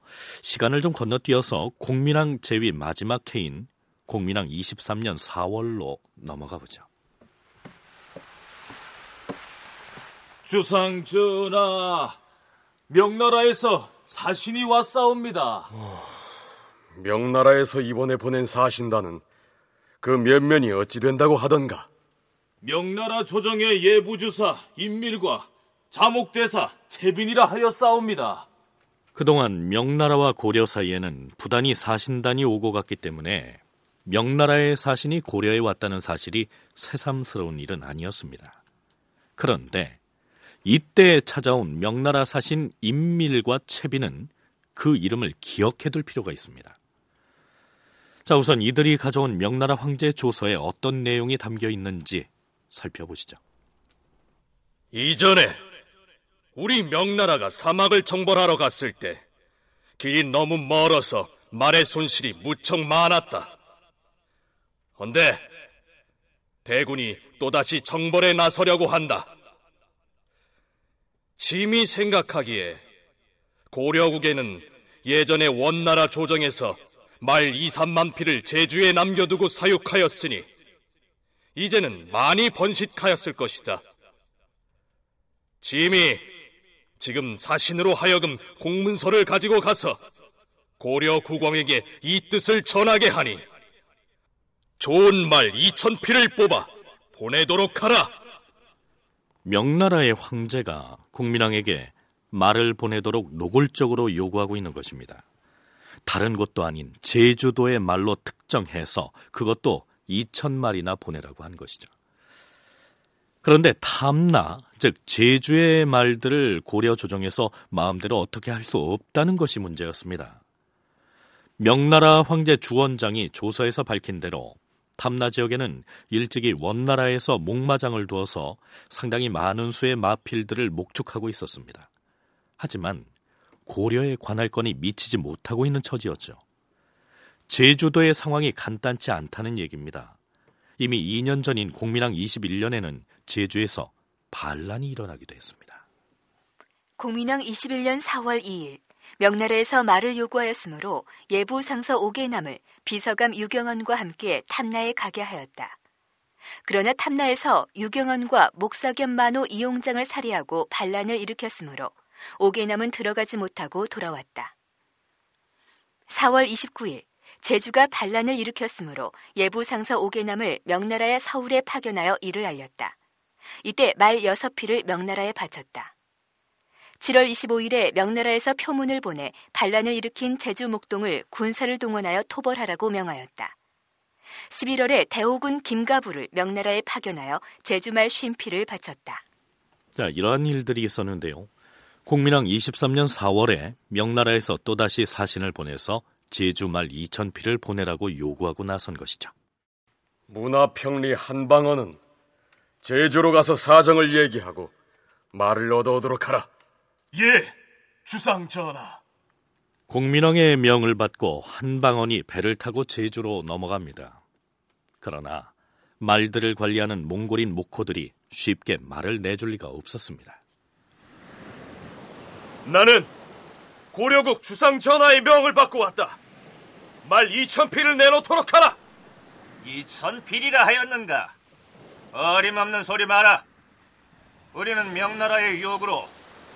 시간을 좀 건너뛰어서 공민왕 제위 마지막 해인 공민왕 23년 4월로 넘어가 보죠. 주상 전하, 명나라에서 사신이 왔사옵니다. 어, 명나라에서 이번에 보낸 사신단은 그 면면이 어찌 된다고 하던가? 명나라 조정의 예부주사 임밀과 자목대사 채빈이라 하여 싸웁니다. 그동안 명나라와 고려 사이에는 부단히 사신단이 오고 갔기 때문에 명나라의 사신이 고려에 왔다는 사실이 새삼스러운 일은 아니었습니다. 그런데 이때 찾아온 명나라 사신 임밀과 채비는 그 이름을 기억해둘 필요가 있습니다. 자, 우선 이들이 가져온 명나라 황제 조서에 어떤 내용이 담겨 있는지 살펴보시죠. 이전에 우리 명나라가 사막을 정벌하러 갔을 때 길이 너무 멀어서 말의 손실이 무척 많았다. 헌데 대군이 또다시 정벌에 나서려고 한다. 짐이 생각하기에 고려국에는 예전에 원나라 조정에서 말 2, 3만 피를 제주에 남겨두고 사육하였으니 이제는 많이 번식하였을 것이다. 짐이 지금 사신으로 하여금 공문서를 가지고 가서 고려 국왕에게 이 뜻을 전하게 하니 좋은 말 이천 피를 뽑아 보내도록 하라. 명나라의 황제가 국민왕에게 말을 보내도록 노골적으로 요구하고 있는 것입니다. 다른 곳도 아닌 제주도의 말로 특정해서 그것도 2천 마리나 보내라고 한 것이죠. 그런데 탐나, 즉 제주의 말들을 고려 조정해서 마음대로 어떻게 할 수 없다는 것이 문제였습니다. 명나라 황제 주원장이 조서에서 밝힌 대로 탐나 지역에는 일찍이 원나라에서 목마장을 두어서 상당히 많은 수의 마필들을 목축하고 있었습니다. 하지만 고려에 관할권이 미치지 못하고 있는 처지였죠. 제주도의 상황이 간단치 않다는 얘기입니다. 이미 2년 전인 공민왕 21년에는 제주에서 반란이 일어나기도 했습니다. 공민왕 21년 4월 2일 명나라에서 말을 요구하였으므로 예부 상서 5계남을 비서감 유경원과 함께 탐나에 가게 하였다. 그러나 탐나에서 유경원과 목사겸 만호 이용장을 살해하고 반란을 일으켰으므로 5계남은 들어가지 못하고 돌아왔다. 4월 29일 제주가 반란을 일으켰으므로 예부 상서 5계남을 명나라의 서울에 파견하여 이를 알렸다. 이때 말 여섯 피를 명나라에 바쳤다. 7월 25일에 명나라에서 표문을 보내 반란을 일으킨 제주 목동을 군사를 동원하여 토벌하라고 명하였다. 11월에 대호군 김가부를 명나라에 파견하여 제주말 쉼피를 바쳤다. 자, 이러한 일들이 있었는데요. 국민왕 23년 4월에 명나라에서 또다시 사신을 보내서 제주말 2천피를 보내라고 요구하고 나선 것이죠. 문화평리 한방언은 제주로 가서 사정을 얘기하고 말을 얻어오도록 하라. 예, 주상 전하. 공민왕의 명을 받고 한방언이 배를 타고 제주로 넘어갑니다. 그러나 말들을 관리하는 몽골인 목호들이 쉽게 말을 내줄 리가 없었습니다. 나는 고려국 주상 전하의 명을 받고 왔다. 말 이천 필을 내놓도록 하라. 이천 필이라 하였는가? 어림없는 소리 마라. 우리는 명나라의 유혹으로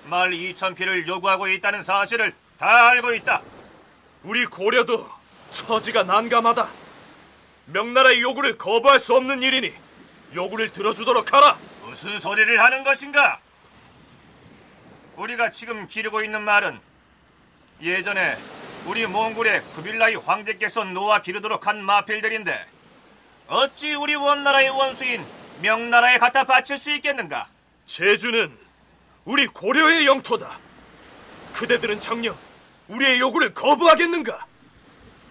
말2 0 0 0피를 요구하고 있다는 사실을 다 알고 있다. 우리 고려도 처지가 난감하다. 명나라의 요구를 거부할 수 없는 일이니 요구를 들어주도록 하라. 무슨 소리를 하는 것인가? 우리가 지금 기르고 있는 말은 예전에 우리 몽골의 쿠빌라이 황제께서 놓아 기르도록 한 마필들인데 어찌 우리 원나라의 원수인 명나라에 갖다 바칠 수 있겠는가? 제주는 우리 고려의 영토다. 그대들은 정녕 우리의 요구를 거부하겠는가?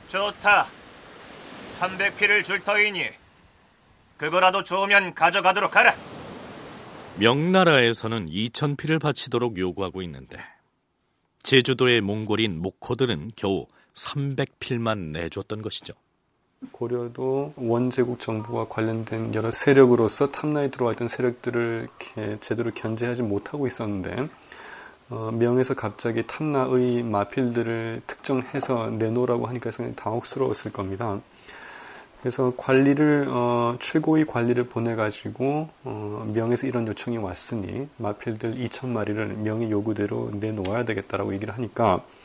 좋다. 300피를 줄 터이니 그거라도 좋으면 가져가도록 하라. 명나라에서는 2,000피를 바치도록 요구하고 있는데 제주도의 몽골인 모코들은 겨우 300필만 내줬던 것이죠. 고려도 원제국 정부와 관련된 여러 세력으로서 탐나에 들어와 있던 세력들을 제대로 견제하지 못하고 있었는데 어, 명에서 갑자기 탐나의 마필들을 특정해서 내놓으라고 하니까 상당히 당혹스러웠을 겁니다. 그래서 관리를 어, 최고의 관리를 보내가지고 어, 명에서 이런 요청이 왔으니 마필들 2천 마리를 명의 요구대로 내놓아야 되겠다라고 얘기를 하니까 음.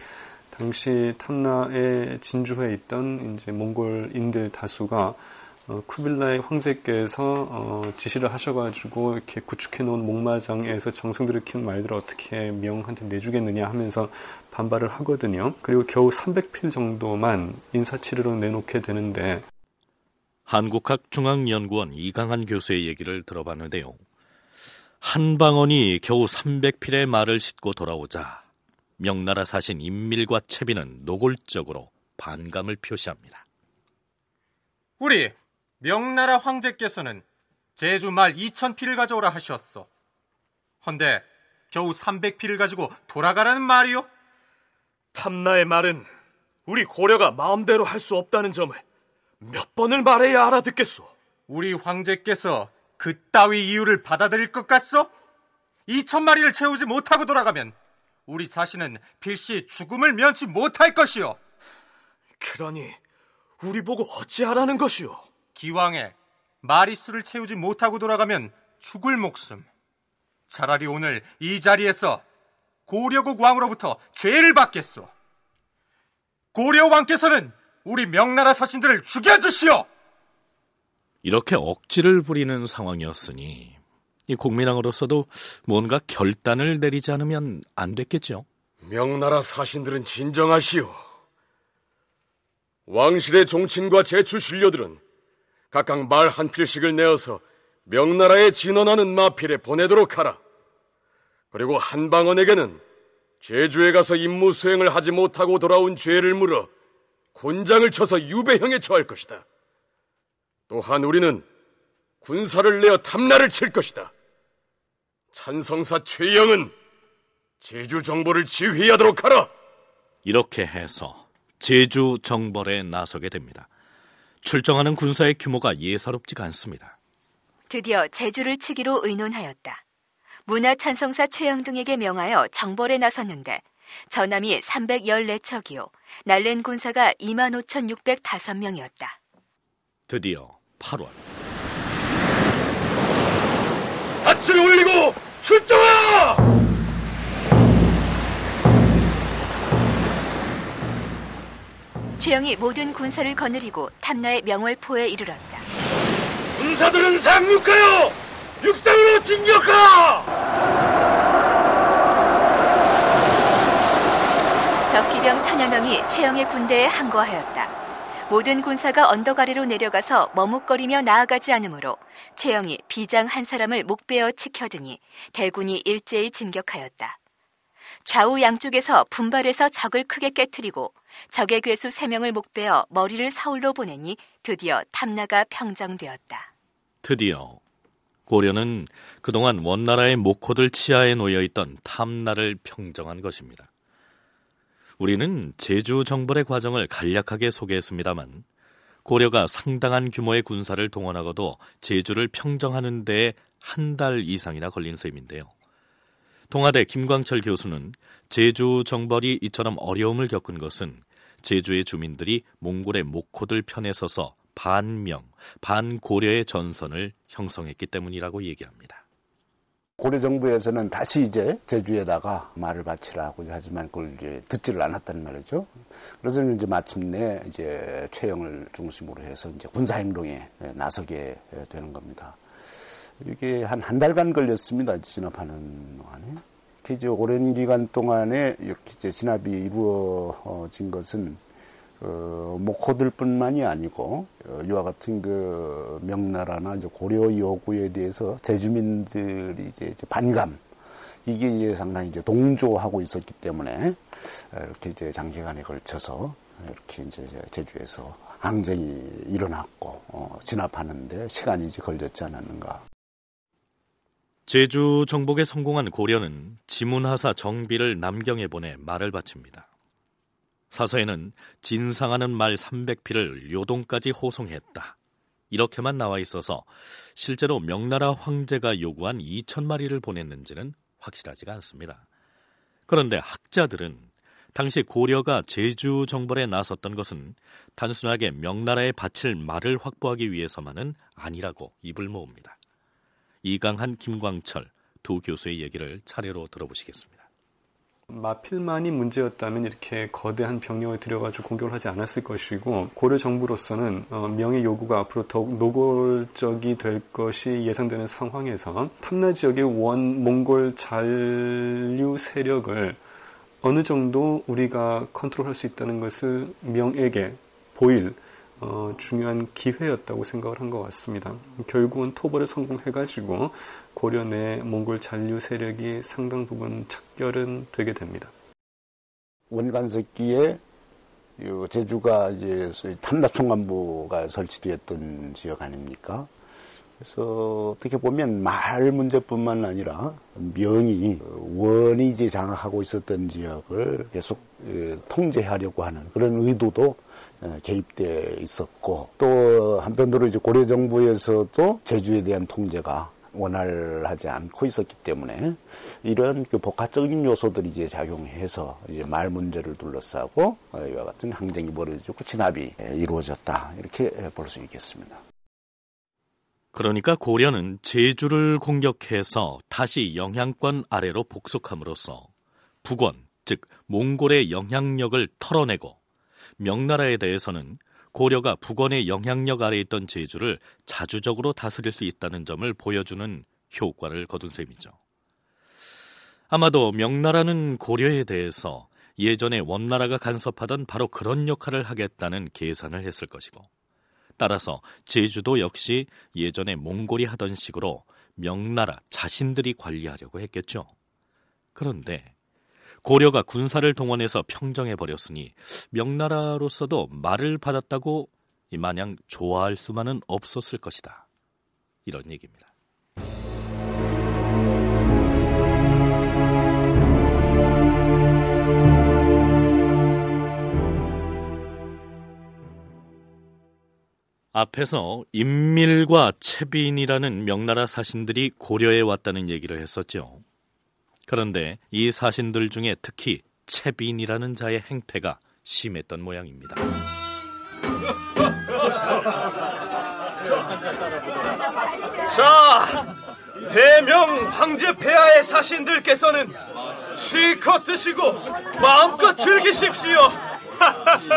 당시 탐나의 진주에 있던 이제 몽골인들 다수가 어, 쿠빌라의 황제께서 어, 지시를 하셔가지고 이렇게 구축해놓은 목마장에서 정승들을 키운 말들을 어떻게 미영한테 내주겠느냐 하면서 반발을 하거든요. 그리고 겨우 300필 정도만 인사치리로 내놓게 되는데 한국학중앙연구원 이강한 교수의 얘기를 들어봤는데요. 한 방언이 겨우 300필의 말을 싣고 돌아오자 명나라 사신 임밀과 채비는 노골적으로 반감을 표시합니다. 우리 명나라 황제께서는 제주 말 2천피를 가져오라 하셨어 헌데 겨우 300피를 가지고 돌아가라는 말이요? 탐나의 말은 우리 고려가 마음대로 할 수 없다는 점을 몇 번을 말해야 알아듣겠소. 우리 황제께서 그 따위 이유를 받아들일 것 같소? 2천 마리를 채우지 못하고 돌아가면 우리 자신은 필시 죽음을 면치 못할 것이오 그러니 우리 보고 어찌하라는 것이오 기왕에 마리수를 채우지 못하고 돌아가면 죽을 목숨. 차라리 오늘 이 자리에서 고려국 왕으로부터 죄를 받겠소. 고려 왕께서는 우리 명나라 서신들을 죽여주시오. 이렇게 억지를 부리는 상황이었으니 이 국민왕으로서도 뭔가 결단을 내리지 않으면 안 됐겠죠. 명나라 사신들은 진정하시오. 왕실의 종친과 제출 신료들은 각각 말 한 필씩을 내어서 명나라에 진언하는 마필에 보내도록 하라. 그리고 한방원에게는 제주에 가서 임무 수행을 하지 못하고 돌아온 죄를 물어 곤장을 쳐서 유배형에 처할 것이다. 또한 우리는 군사를 내어 탐나를 칠 것이다. 찬성사 최영은 제주 정벌을 지휘하도록 하라. 이렇게 해서 제주 정벌에 나서게 됩니다. 출정하는 군사의 규모가 예사롭지가 않습니다. 드디어 제주를 치기로 의논하였다. 문화찬성사 최영 등에게 명하여 정벌에 나섰는데 전함이 314척이요 날랜 군사가 25,605명이었다. 드디어 8월 밭을 올리고 출정하! 최영이 모든 군사를 거느리고 탐나의 명월포에 이르렀다. 군사들은 상륙하여 육상으로 진격하! 적기병 천여 명이 최영의 군대에 항거하였다. 모든 군사가 언덕 아래로 내려가서 머뭇거리며 나아가지 않으므로 최영이 비장 한 사람을 목베어 치켜드니 대군이 일제히 진격하였다. 좌우 양쪽에서 분발해서 적을 크게 깨뜨리고 적의 괴수 세명을 목베어 머리를 서울로 보내니 드디어 탐나가 평정되었다. 드디어 고려는 그동안 원나라의 목호들 치하에 놓여 있던 탐나를 평정한 것입니다. 우리는 제주 정벌의 과정을 간략하게 소개했습니다만 고려가 상당한 규모의 군사를 동원하고도 제주를 평정하는 데에 한달 이상이나 걸린 셈인데요. 동아대 김광철 교수는 제주 정벌이 이처럼 어려움을 겪은 것은 제주의 주민들이 몽골의 모코들 편에 서서 반명, 반고려의 전선을 형성했기 때문이라고 얘기합니다. 고려 정부에서는 다시 이제 제주에다가 말을 바치라고 하지만 그걸 이제 듣지를 않았단 말이죠. 그래서 이제 마침내 이제 최영을 중심으로 해서 이제 군사 행동에 나서게 되는 겁니다. 이게 한 한 달간 걸렸습니다. 진압하는 동안에. 이제 오랜 기간 동안에 이렇게 진압이 이루어진 것은 어, 목호들 뭐 뿐만이 아니고, 어, 이와 같은 그 명나라나 이제 고려 요구에 대해서 제주민들이 이제 반감, 이게 이제 상당히 이제 동조하고 있었기 때문에, 이렇게 이제 장기간에 걸쳐서, 이렇게 이제 제주에서 항쟁이 일어났고, 어, 진압하는데 시간이 이제 걸렸지 않았는가. 제주 정복에 성공한 고려는 지문하사 정비를 남경에 보내 말을 바칩니다. 사서에는 진상하는 말 300피를 요동까지 호송했다. 이렇게만 나와 있어서 실제로 명나라 황제가 요구한 2천 마리를 보냈는지는 확실하지가 않습니다. 그런데 학자들은 당시 고려가 제주 정벌에 나섰던 것은 단순하게 명나라에 바칠 말을 확보하기 위해서만은 아니라고 입을 모읍니다. 이강한 김광철 두 교수의 얘기를 차례로 들어보시겠습니다. 마필만이 문제였다면 이렇게 거대한 병력을 들여가지고 공격을 하지 않았을 것이고 고려 정부로서는 어, 명예 요구가 앞으로 더욱 노골적이 될 것이 예상되는 상황에서 탐나 지역의 원 몽골 잔류 세력을 어느 정도 우리가 컨트롤할 수 있다는 것을 명에게 보일 어, 중요한 기회였다고 생각을 한 것 같습니다. 결국은 토벌에 성공해가지고 고려 내 몽골 잔류 세력이 상당 부분 착결은 되게 됩니다. 원간석기에 제주가 이제 탐납총 관부가 설치되었던 지역 아닙니까? 그래서 어떻게 보면 말 문제뿐만 아니라 명이 원이 이제 장악하고 있었던 지역을 계속 어, 통제하려고 하는 그런 의도도 어, 개입돼 있었고 또 한편으로 이제 고려 정부에서도 제주에 대한 통제가 원활하지 않고 있었기 때문에 이런 그 복합적인 요소들이 이제 작용해서 이제 말 문제를 둘러싸고 어, 이와 같은 항쟁이 벌어지고 진압이 예, 이루어졌다 이렇게 볼 수 있겠습니다. 그러니까 고려는 제주를 공격해서 다시 영향권 아래로 복속함으로써 북원, 즉 몽골의 영향력을 털어내고 명나라에 대해서는 고려가 북원의 영향력 아래 있던 제주를 자주적으로 다스릴 수 있다는 점을 보여주는 효과를 거둔 셈이죠. 아마도 명나라는 고려에 대해서 예전에 원나라가 간섭하던 바로 그런 역할을 하겠다는 계산을 했을 것이고 따라서 제주도 역시 예전에 몽골이 하던 식으로 명나라 자신들이 관리하려고 했겠죠. 그런데 고려가 군사를 동원해서 평정해 버렸으니 명나라로서도 말을 받았다고 마냥 좋아할 수만은 없었을 것이다. 이런 얘기입니다. 앞에서 인밀과 채빈이라는 명나라 사신들이 고려해 왔다는 얘기를 했었죠. 그런데 이 사신들 중에 특히 채빈이라는 자의 행패가 심했던 모양입니다. 자, 대명 황제 폐하의 사신들께서는 실컷 드시고 마음껏 즐기십시오.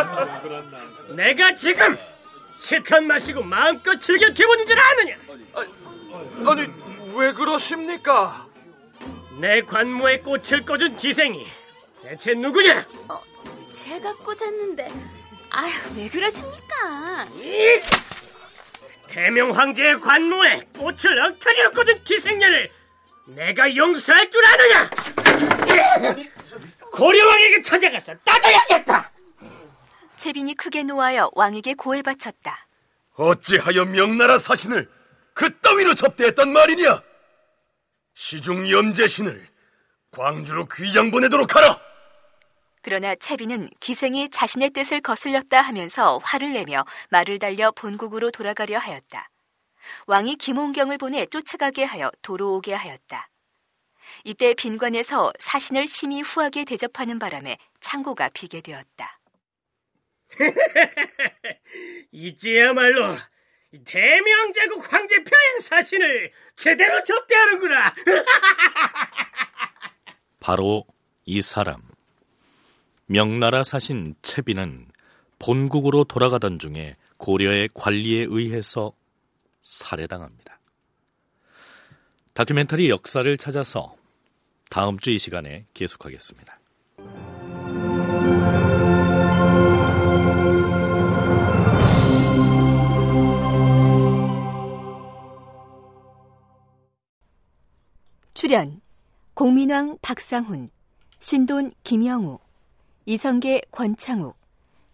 내가 지금 책한 마시고 마음껏 즐겨 기분이질 않느냐? 아니, 아니 왜 그러십니까? 내관모의 꽃을 꽂은 기생이 대체 누구냐? 어, 제가 꽂았는데 아유 왜 그러십니까? 대명 황제의 관모에 꽃을 엉터리로 꽂은 기생녀를 내가 용서할 줄 아느냐? 고려왕에게 찾아가서 따져야겠다. 채빈이 크게 놓아여 왕에게 고해 바쳤다. 어찌하여 명나라 사신을 그 따위로 접대했단 말이냐? 시중 염제신을 광주로 귀양 보내도록 하라! 그러나 채빈은 기생이 자신의 뜻을 거슬렸다 하면서 화를 내며 말을 달려 본국으로 돌아가려 하였다. 왕이 김홍경을 보내 쫓아가게 하여 도로오게 하였다. 이때 빈관에서 사신을 심히 후하게 대접하는 바람에 창고가 비게 되었다. 이제야말로 대명제국 황제표의 사신을 제대로 접대하는구나. 바로 이 사람. 명나라 사신 채비는 본국으로 돌아가던 중에 고려의 관리에 의해서 살해당합니다. 다큐멘터리 역사를 찾아서 다음 주 이 시간에 계속하겠습니다. 출연 공민왕 박상훈, 신돈 김영우, 이성계 권창욱,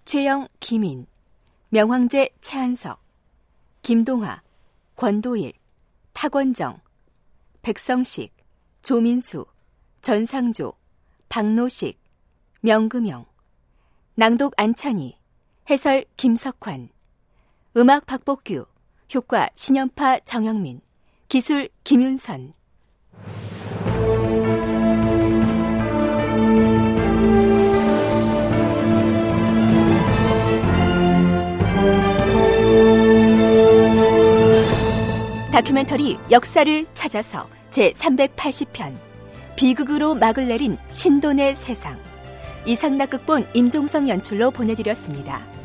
최영 김인, 명황제 최한석, 김동화, 권도일, 타권정, 백성식, 조민수, 전상조, 박노식, 명금영, 낭독 안찬희, 해설 김석환, 음악 박복규, 효과 신연파 정영민, 기술 김윤선. 다큐멘터리 역사를 찾아서 제380편 비극으로 막을 내린 신돈의 세상 이상낙극본 임종성 연출로 보내드렸습니다.